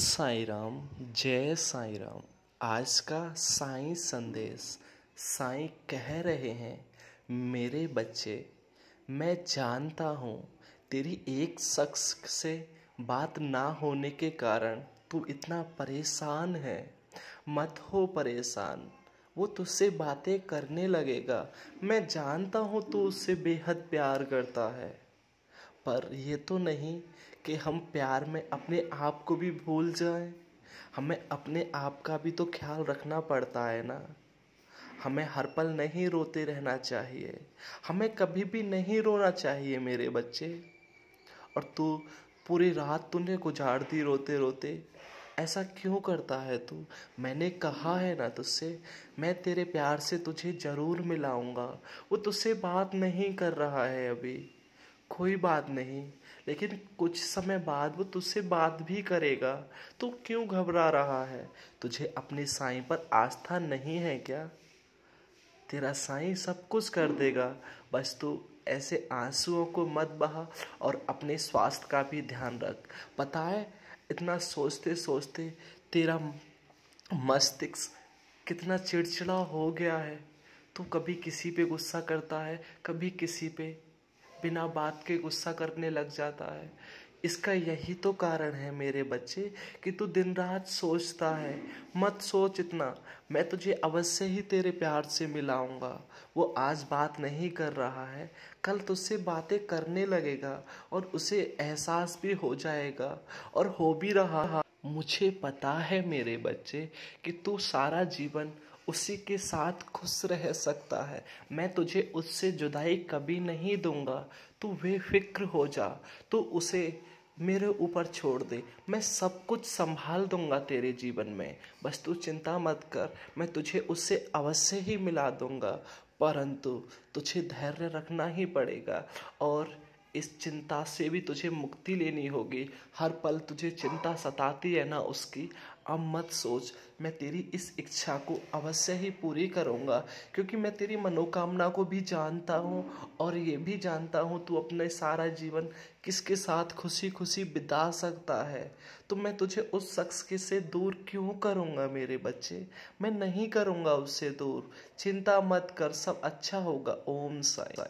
साई राम जय साई राम आज का साई संदेश साई कह रहे हैं मेरे बच्चे मैं जानता हूँ तेरी एक शख्स से बात ना होने के कारण तू इतना परेशान है मत हो परेशान वो तुझसे बातें करने लगेगा मैं जानता हूँ तू उससे बेहद प्यार करता है पर ये तो नहीं कि हम प्यार में अपने आप को भी भूल जाएं हमें अपने आप का भी तो ख्याल रखना पड़ता है ना हमें हर पल नहीं रोते रहना चाहिए हमें कभी भी नहीं रोना चाहिए मेरे बच्चे और तू पूरी रात तूने गुजार दी रोते रोते ऐसा क्यों करता है तू मैंने कहा है ना तुझसे मैं तेरे प्यार से तुझे ज़रूर मिलाऊंगा वो तुझसे बात नहीं कर रहा है अभी कोई बात नहीं लेकिन कुछ समय बाद वो तुझसे बात भी करेगा तो क्यों घबरा रहा है तुझे अपने साईं पर आस्था नहीं है क्या तेरा साईं सब कुछ कर देगा बस तू ऐसे आंसुओं को मत बहा और अपने स्वास्थ्य का भी ध्यान रख पता है इतना सोचते सोचते तेरा मस्तिष्क कितना चिड़चिड़ा हो गया है तू कभी किसी पे गुस्सा करता है कभी किसी पे बिना बात के गुस्सा करने लग जाता है इसका यही तो कारण है मेरे बच्चे कि तू दिन रात सोचता है मत सोच इतना मैं तुझे अवश्य ही तेरे प्यार से मिलाऊंगा वो आज बात नहीं कर रहा है कल तुझसे बातें करने लगेगा और उसे एहसास भी हो जाएगा और हो भी रहा मुझे पता है मेरे बच्चे कि तू सारा जीवन उसी के साथ खुश रह सकता है मैं तुझे उससे जुदाई कभी नहीं दूंगा तू बेफिक्र हो जा तू उसे मेरे ऊपर छोड़ दे मैं सब कुछ संभाल दूंगा तेरे जीवन में बस तू चिंता मत कर मैं तुझे उससे अवश्य ही मिला दूंगा परंतु तुझे धैर्य रखना ही पड़ेगा और इस चिंता से भी तुझे मुक्ति लेनी होगी हर पल तुझे चिंता सताती है ना उसकी अब मत सोच मैं तेरी इस इच्छा को अवश्य ही पूरी करूँगा क्योंकि मैं तेरी मनोकामना को भी जानता हूँ और ये भी जानता हूँ तू अपने सारा जीवन किसके साथ खुशी खुशी बिता सकता है तो मैं तुझे उस शख्स के से दूर क्यों करूँगा मेरे बच्चे मैं नहीं करूँगा उससे दूर चिंता मत कर सब अच्छा होगा ओम साई